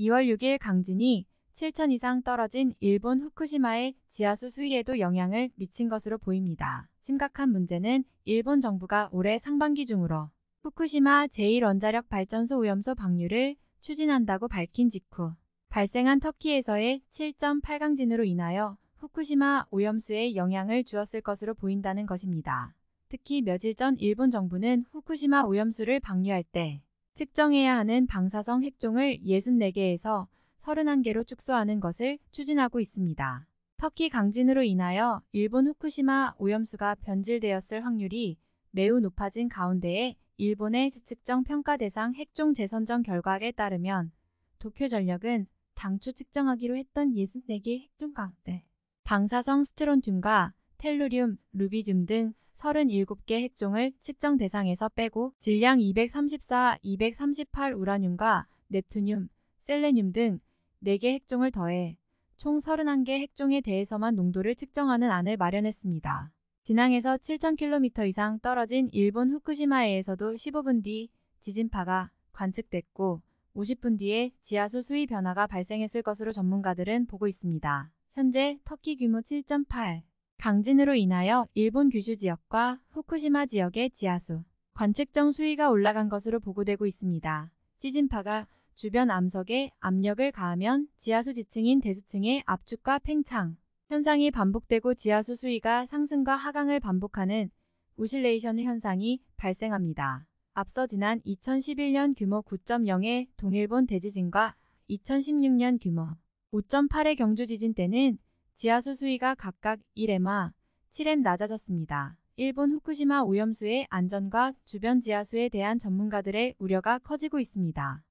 2월 6일 강진이 7천 이상 떨어진 일본 후쿠시마의 지하수 수위에도 영향을 미친 것으로 보입니다. 심각한 문제는 일본 정부가 올해 상반기 중으로 후쿠시마 제1원자력 발전소 오염수 방류를 추진한다고 밝힌 직후 발생한 터키에서의 7.8강진으로 인하여 후쿠시마 오염수에 영향을 주었을 것으로 보인다는 것입니다. 특히 며칠 전 일본 정부는 후쿠시마 오염수를 방류할 때 측정해야 하는 방사성 핵종을 64개에서 31개로 축소하는 것을 추진하고 있습니다. 터키 강진으로 인하여 일본 후쿠시마 오염수가 변질되었을 확률이 매우 높아진 가운데에 일본의 측정 평가 대상 핵종 재선정 결과에 따르면 도쿄전력은 당초 측정하기로 했던 64개 핵종 가운데 방사성 스트론튬과 텔루륨, 루비듐 등 37개 핵종을 측정 대상에서 빼고 질량 234, 238 우라늄과 넵투늄, 셀레늄 등 4개 핵종을 더해 총 31개 핵종에 대해서만 농도를 측정하는 안을 마련했습니다. 진앙에서 7,000km 이상 떨어진 일본 후쿠시마해에서도 15분 뒤 지진파가 관측됐고 50분 뒤에 지하수 수위 변화가 발생했을 것으로 전문가들은 보고 있습니다. 현재 터키 규모 7.8 강진으로 인하여 일본 규슈 지역과 후쿠시마 지역의 지하수, 관측정 수위가 올라간 것으로 보고되고 있습니다. 시진파가 주변 암석에 압력을 가하면 지하수 지층인 대수층의 압축과 팽창, 현상이 반복되고 지하수 수위가 상승과 하강을 반복하는 오실레이션 현상이 발생합니다. 앞서 지난 2011년 규모 9.0의 동일본 대지진과 2016년 규모 5.8의 경주 지진 때는 지하수 수위가 각각 1에마, 7엠 낮아졌습니다. 일본 후쿠시마 오염수의 안전과 주변 지하수에 대한 전문가들의 우려가 커지고 있습니다.